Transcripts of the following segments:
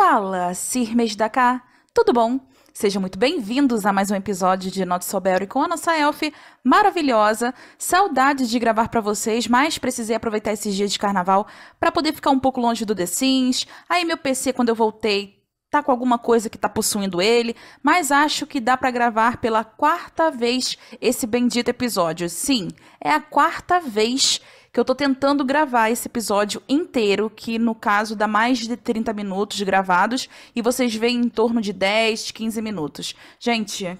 Fala, Sirmes da cá, tudo bom? Sejam muito bem-vindos a mais um episódio de Not So Berry com a nossa elf maravilhosa. Saudade de gravar para vocês, mas precisei aproveitar esses dias de carnaval para poder ficar um pouco longe do The Sims. Aí meu PC, quando eu voltei, tá com alguma coisa que tá possuindo ele, mas acho que dá para gravar pela quarta vez esse bendito episódio. Sim, é a quarta vez que eu tô tentando gravar esse episódio inteiro, que no caso dá mais de 30 minutos gravados, e vocês veem em torno de 10, 15 minutos. Gente,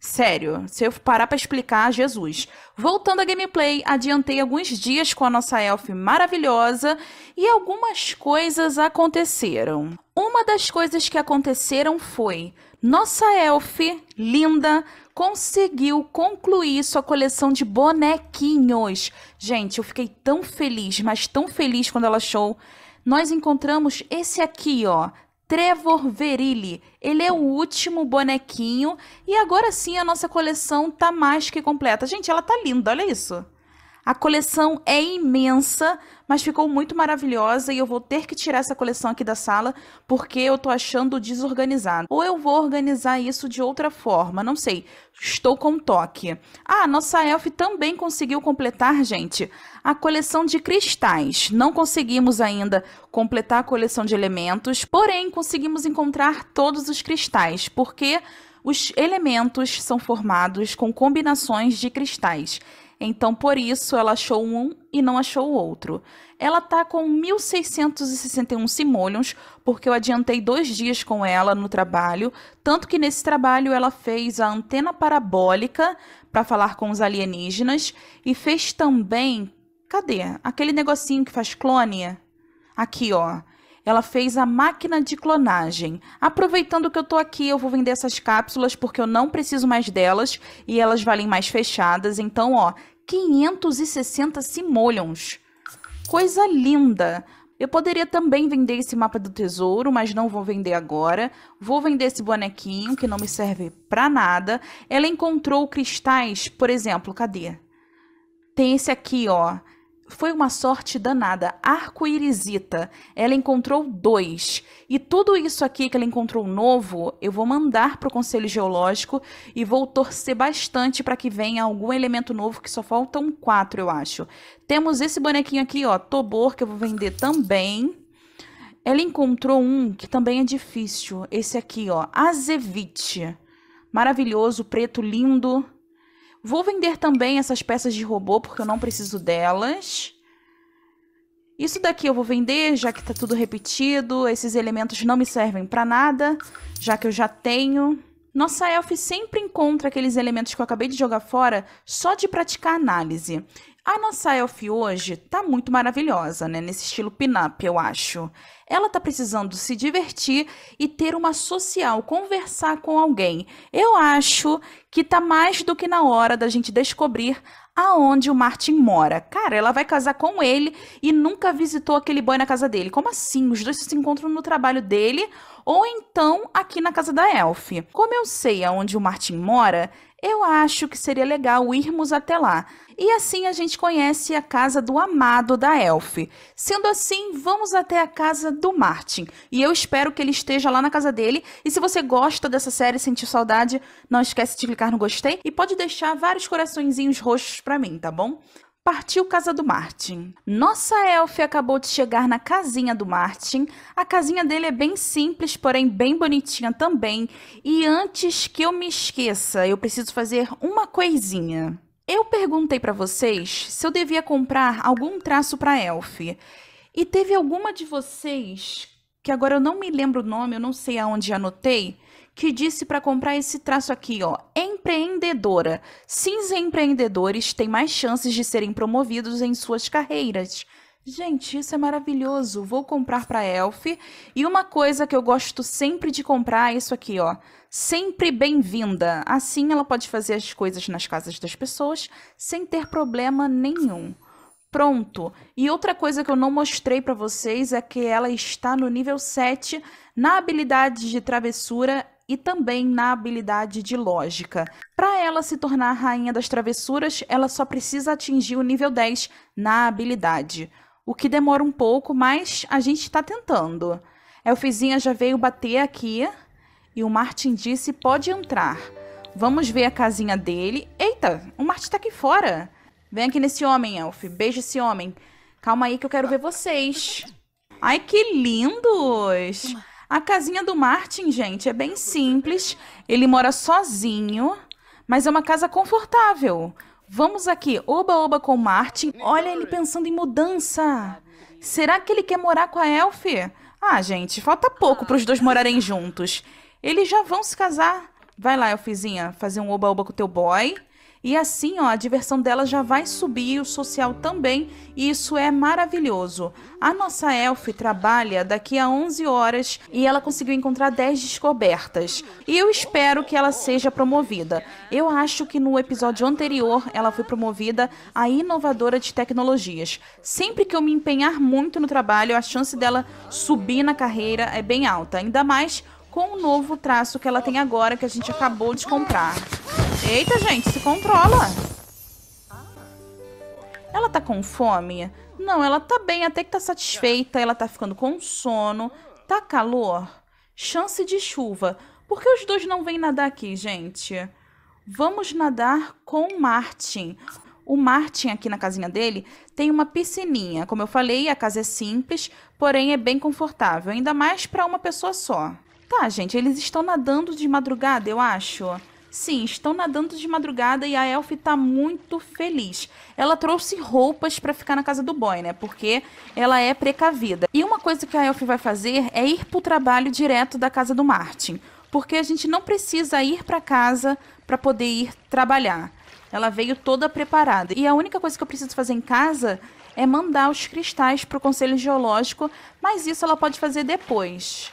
Sério, se eu parar para explicar, Jesus. Voltando à gameplay, adiantei alguns dias com a nossa elf maravilhosa e algumas coisas aconteceram. Uma das coisas que aconteceram foi nossa elf linda conseguiu concluir sua coleção de bonequinhos. Gente, eu fiquei tão feliz, mas tão feliz quando ela achou. Nós encontramos esse aqui, ó, Trevor Verilli. Ele é o último bonequinho e agora sim a nossa coleção tá mais que completa. Gente, ela tá linda, olha isso. A coleção é imensa, mas ficou muito maravilhosa e eu vou ter que tirar essa coleção aqui da sala porque eu tô achando desorganizado. Ou eu vou organizar isso de outra forma, não sei. Estou com toque. Ah, nossa elf também conseguiu completar, gente, a coleção de cristais. Não conseguimos ainda completar a coleção de elementos, porém conseguimos encontrar todos os cristais, porque os elementos são formados com combinações de cristais. Então, por isso, ela achou um e não achou o outro. Ela tá com 1.661 simoleons, porque eu adiantei dois dias com ela no trabalho, tanto que nesse trabalho ela fez a antena parabólica para falar com os alienígenas e fez também... Cadê? Aquele negocinho que faz clone? Aqui, ó. Ela fez a máquina de clonagem. Aproveitando que eu tô aqui, eu vou vender essas cápsulas porque eu não preciso mais delas e elas valem mais fechadas. Então, ó, 560 simoleons. Coisa linda! Eu poderia também vender esse mapa do tesouro, mas não vou vender agora. Vou vender esse bonequinho, que não me serve para nada. Ela encontrou cristais, por exemplo, cadê? Tem esse aqui, ó foi uma sorte danada, arco-irisita. Ela encontrou dois. E tudo isso aqui que ela encontrou novo, eu vou mandar para o Conselho Geológico e vou torcer bastante para que venha algum elemento novo, que só faltam quatro, eu acho. Temos esse bonequinho aqui, ó, Tobor, que eu vou vender também. Ela encontrou um que também é difícil, esse aqui, ó, Azevite. Maravilhoso, preto, lindo. Vou vender também essas peças de robô, porque eu não preciso delas. Isso daqui eu vou vender, já que tá tudo repetido. Esses elementos não me servem para nada, já que eu já tenho. Nossa elf sempre encontra aqueles elementos que eu acabei de jogar fora só de praticar análise. A nossa elf hoje tá muito maravilhosa, né? Nesse estilo pin-up, eu acho. Ela tá precisando se divertir e ter uma social, conversar com alguém. Eu acho que tá mais do que na hora da gente descobrir aonde o Martin mora. Cara, ela vai casar com ele e nunca visitou aquele boy na casa dele. Como assim? Os dois se encontram no trabalho dele ou então aqui na casa da Elf. Como eu sei aonde o Martin mora, eu acho que seria legal irmos até lá. E assim a gente conhece a casa do amado da Elf. Sendo assim, vamos até a casa do Martin. E eu espero que ele esteja lá na casa dele. E se você gosta dessa série e sentiu saudade, não esquece de clicar no gostei e pode deixar vários coraçõezinhos roxos para mim, tá bom? partiu casa do Martin. Nossa Elfie acabou de chegar na casinha do Martin. A casinha dele é bem simples, porém bem bonitinha também. E antes que eu me esqueça, eu preciso fazer uma coisinha. Eu perguntei para vocês se eu devia comprar algum traço para Elfie. E teve alguma de vocês, que agora eu não me lembro o nome, eu não sei aonde anotei, que disse para comprar esse traço aqui, ó, empreendedora. Sims empreendedores têm mais chances de serem promovidos em suas carreiras. Gente, isso é maravilhoso. Vou comprar para Elf. E uma coisa que eu gosto sempre de comprar é isso aqui, ó. Sempre bem-vinda. Assim ela pode fazer as coisas nas casas das pessoas sem ter problema nenhum. Pronto. E outra coisa que eu não mostrei para vocês é que ela está no nível 7 na habilidade de travessura e também na habilidade de lógica. Para ela se tornar a rainha das travessuras, ela só precisa atingir o nível 10 na habilidade, o que demora um pouco, mas a gente está tentando. Elfizinha já veio bater aqui e o Martin disse: pode entrar. Vamos ver a casinha dele. Eita, o Martin está aqui fora. Vem aqui nesse homem, Elf. Beija esse homem. Calma aí que eu quero ver vocês. Ai, que lindos! A casinha do Martin, gente, é bem simples. Ele mora sozinho, mas é uma casa confortável. Vamos aqui, oba-oba com o Martin. Olha ele pensando em mudança. Será que ele quer morar com a Elfie? Ah, gente, falta pouco para os dois morarem juntos. Eles já vão se casar. Vai lá, Elfizinha, fazer um oba-oba com o teu boy. E assim, ó, a diversão dela já vai subir, o social também, e isso é maravilhoso. A nossa elf trabalha daqui a 11 horas e ela conseguiu encontrar 10 descobertas. E eu espero que ela seja promovida. Eu acho que no episódio anterior ela foi promovida a inovadora de tecnologias. Sempre que eu me empenhar muito no trabalho, a chance dela subir na carreira é bem alta, ainda mais com o novo traço que ela tem agora que a gente acabou de comprar. Eita, gente, se controla. Ela tá com fome? Não, ela tá bem, até que tá satisfeita. Ela tá ficando com sono. Tá calor? Chance de chuva. Por que os dois não vêm nadar aqui, gente? Vamos nadar com o Martin. O Martin, aqui na casinha dele, tem uma piscininha. Como eu falei, a casa é simples, porém é bem confortável, ainda mais para uma pessoa só. Tá, gente, eles estão nadando de madrugada, eu acho. Sim, estão nadando de madrugada e a Elf tá muito feliz. Ela trouxe roupas para ficar na casa do boy, né? Porque ela é precavida. E uma coisa que a Elf vai fazer é ir pro trabalho direto da casa do Martin, porque a gente não precisa ir para casa para poder ir trabalhar. Ela veio toda preparada. E a única coisa que eu preciso fazer em casa é mandar os cristais para o Conselho Geológico, mas isso ela pode fazer depois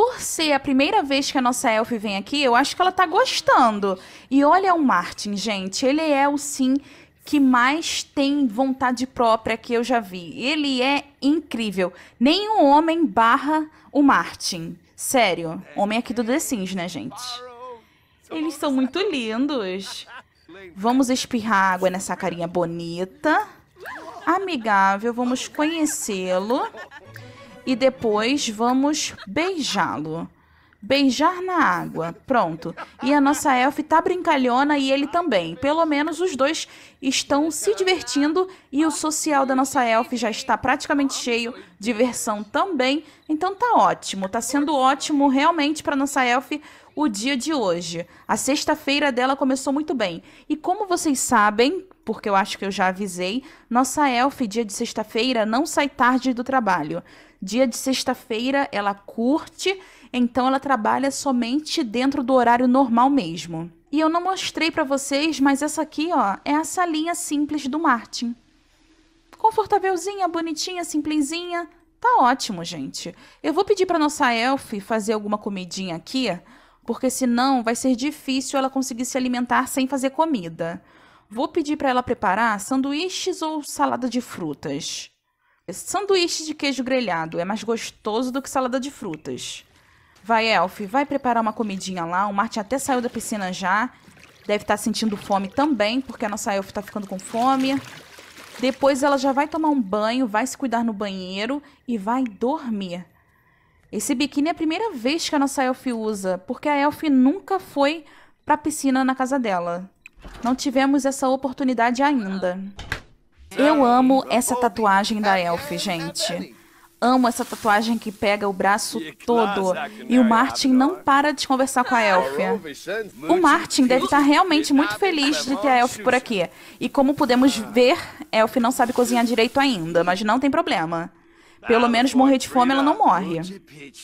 por ser a primeira vez que a nossa elf vem aqui, eu acho que ela tá gostando. E olha o Martin, gente, ele é o sim que mais tem vontade própria que eu já vi. Ele é incrível. Nenhum homem barra o Martin. Sério, homem aqui do The Sims, né, gente? Eles são muito lindos. Vamos espirrar água nessa carinha bonita. Amigável, vamos conhecê-lo e depois vamos beijá-lo. Beijar na água. Pronto. E a nossa elf tá brincalhona e ele também. Pelo menos os dois estão se divertindo e o social da nossa elf já está praticamente cheio, diversão também. Então tá ótimo. Tá sendo ótimo realmente para nossa elf o dia de hoje. A sexta-feira dela começou muito bem. E como vocês sabem, porque eu acho que eu já avisei, nossa elf dia de sexta-feira não sai tarde do trabalho. Dia de sexta-feira ela curte, então ela trabalha somente dentro do horário normal mesmo. E eu não mostrei para vocês, mas essa aqui, ó, é a salinha simples do Martin. Confortávelzinha, bonitinha, simplesinha. Tá ótimo, gente. Eu vou pedir para nossa elf fazer alguma comidinha aqui, porque senão vai ser difícil ela conseguir se alimentar sem fazer comida. Vou pedir para ela preparar sanduíches ou salada de frutas. É sanduíche de queijo grelhado é mais gostoso do que salada de frutas. Vai, Elf, vai preparar uma comidinha lá. O Martin até saiu da piscina já. Deve estar tá sentindo fome também, porque a nossa Elf está ficando com fome. Depois ela já vai tomar um banho, vai se cuidar no banheiro e vai dormir. Esse biquíni é a primeira vez que a nossa Elf usa, porque a Elf nunca foi para a piscina na casa dela. Não tivemos essa oportunidade ainda. Eu amo essa tatuagem da Elf, gente. Amo essa tatuagem que pega o braço todo. Ah, e o Martin não para de conversar com a ah, Elf. O Martin deve estar realmente muito feliz de ter a Elf por aqui. E como podemos ah. ver, Elf não sabe cozinhar direito ainda, mas não tem problema. Pelo tá menos morrer de fome ela não morre.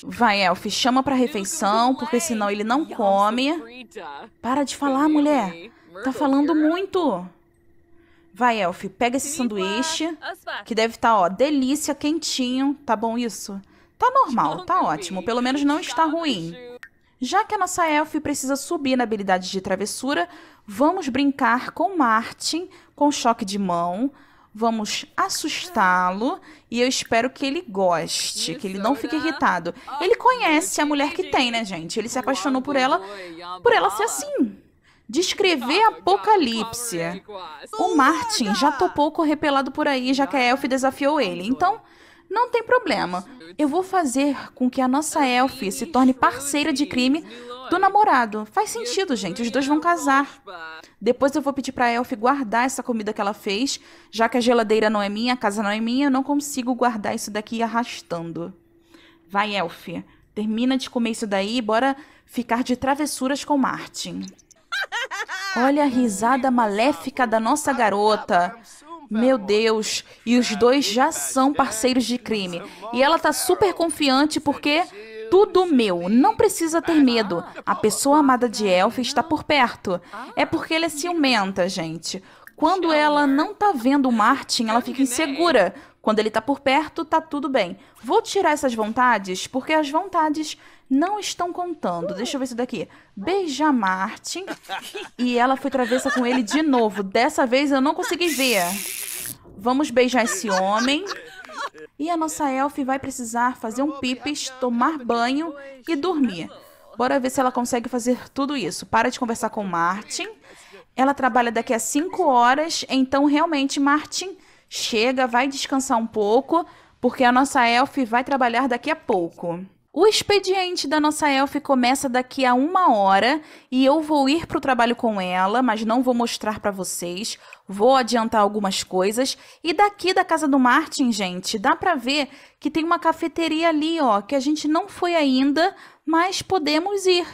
Vai, Elf, chama pra refeição, porque senão ele não come. Uh, para de falar, mulher. Tá falando muito. Vai, Elf, pega esse sanduíche, que deve estar, tá, ó, delícia, quentinho. Tá bom isso? Tá normal, tá ótimo. Pelo menos não está ruim. Já que a nossa Elf precisa subir na habilidade de travessura, vamos brincar com Martin com choque de mão. Vamos assustá-lo e eu espero que ele goste, que ele não fique irritado. Ele conhece a mulher que tem, né, gente? Ele se apaixonou por ela, por ela ser assim de escrever Apocalipse. O Martin já topou correr pelado por aí, já que a Elf desafiou ele. Então, não tem problema. Eu vou fazer com que a nossa Elf se torne parceira de crime do namorado. Faz sentido, gente. Os dois vão casar. Depois eu vou pedir pra Elf guardar essa comida que ela fez, já que a geladeira não é minha, a casa não é minha, eu não consigo guardar isso daqui arrastando. Vai, Elf. Termina de comer isso daí e bora ficar de travessuras com Martin. Olha a risada maléfica da nossa garota. Meu Deus, e os dois já são parceiros de crime. E ela tá super confiante porque tudo meu, não precisa ter medo. A pessoa amada de Elf está por perto. É porque ela é ciumenta, gente. Quando ela não tá vendo o Martin, ela fica insegura, quando ele está por perto, tá tudo bem. Vou tirar essas vontades, porque as vontades não estão contando. Deixa eu ver isso daqui. Beijar Martin. E ela foi travessa com ele de novo. Dessa vez eu não consegui ver. Vamos beijar esse homem. E a nossa elf vai precisar fazer um pipis, tomar banho e dormir. Bora ver se ela consegue fazer tudo isso. Para de conversar com Martin. Ela trabalha daqui a 5 horas, então realmente, Martin, Chega, vai descansar um pouco, porque a nossa elf vai trabalhar daqui a pouco. O expediente da nossa elf começa daqui a uma hora e eu vou ir para o trabalho com ela, mas não vou mostrar para vocês. Vou adiantar algumas coisas. E daqui da casa do Martin, gente, dá para ver que tem uma cafeteria ali, ó, que a gente não foi ainda, mas podemos ir.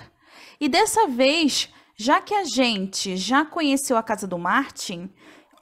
E dessa vez, já que a gente já conheceu a casa do Martin,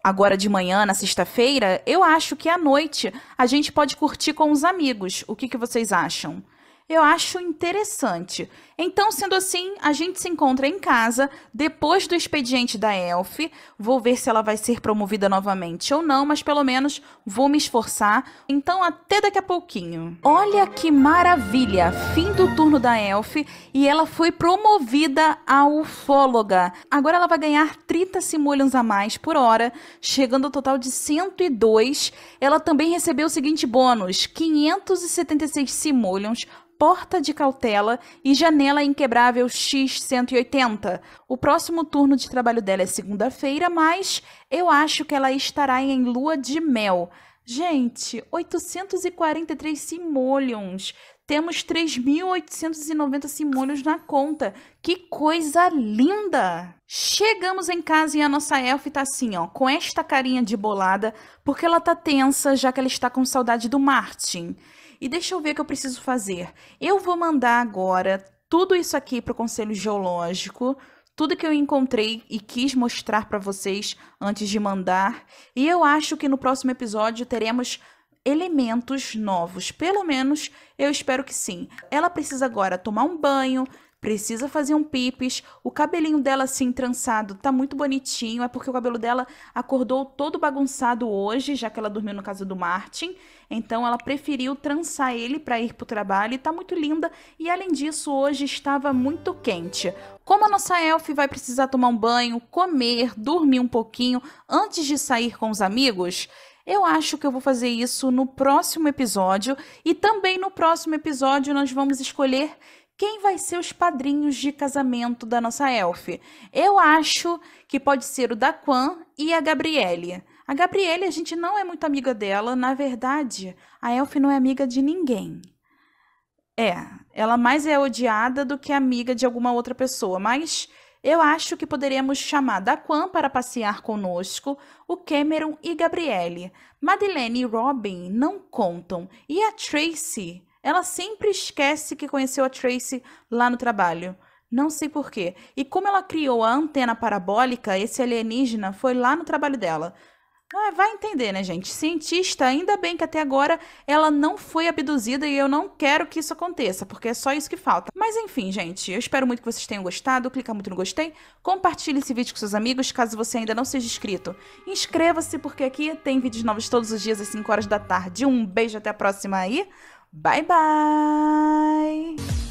agora de manhã, na sexta-feira, eu acho que à noite a gente pode curtir com os amigos. O que, que vocês acham? Eu acho interessante. Então, sendo assim, a gente se encontra em casa depois do expediente da Elf. Vou ver se ela vai ser promovida novamente ou não, mas pelo menos vou me esforçar. Então, até daqui a pouquinho. Olha que maravilha! Fim do turno da Elf e ela foi promovida a ufóloga. Agora ela vai ganhar 30 simoleons a mais por hora, chegando ao total de 102. Ela também recebeu o seguinte bônus: 576 simoleons, porta de cautela e janela Sentinela é Inquebrável X180. O próximo turno de trabalho dela é segunda-feira, mas eu acho que ela estará em lua de mel. Gente, 843 simoleons. Temos 3.890 simoleons na conta. Que coisa linda! Chegamos em casa e a nossa elfa tá assim, ó, com esta carinha de bolada, porque ela tá tensa, já que ela está com saudade do Martin. E deixa eu ver o que eu preciso fazer. Eu vou mandar agora tudo isso aqui para o Conselho Geológico, tudo que eu encontrei e quis mostrar para vocês antes de mandar. E eu acho que no próximo episódio teremos elementos novos. Pelo menos eu espero que sim. Ela precisa agora tomar um banho, precisa fazer um pipis. O cabelinho dela assim trançado tá muito bonitinho, é porque o cabelo dela acordou todo bagunçado hoje, já que ela dormiu no casa do Martin. Então ela preferiu trançar ele para ir pro trabalho e tá muito linda. E além disso, hoje estava muito quente. Como a nossa elf vai precisar tomar um banho, comer, dormir um pouquinho antes de sair com os amigos, eu acho que eu vou fazer isso no próximo episódio e também no próximo episódio nós vamos escolher quem vai ser os padrinhos de casamento da nossa elf. Eu acho que pode ser o Daquan e a Gabriele. A Gabriele, a gente não é muito amiga dela, na verdade, a elf não é amiga de ninguém. É, ela mais é odiada do que amiga de alguma outra pessoa, mas eu acho que poderíamos chamar Daquan para passear conosco, o Cameron e Gabrielle. Madeleine e Robin não contam, e a Tracy ela sempre esquece que conheceu a Tracy lá no trabalho. Não sei porquê. E como ela criou a antena parabólica, esse alienígena foi lá no trabalho dela. Ah, vai entender, né, gente? Cientista, ainda bem que até agora ela não foi abduzida e eu não quero que isso aconteça, porque é só isso que falta. Mas enfim, gente, eu espero muito que vocês tenham gostado. Clica muito no gostei, compartilhe esse vídeo com seus amigos, caso você ainda não seja inscrito. Inscreva-se, porque aqui tem vídeos novos todos os dias às 5 horas da tarde. Um beijo, até a próxima aí. E... Bye bye.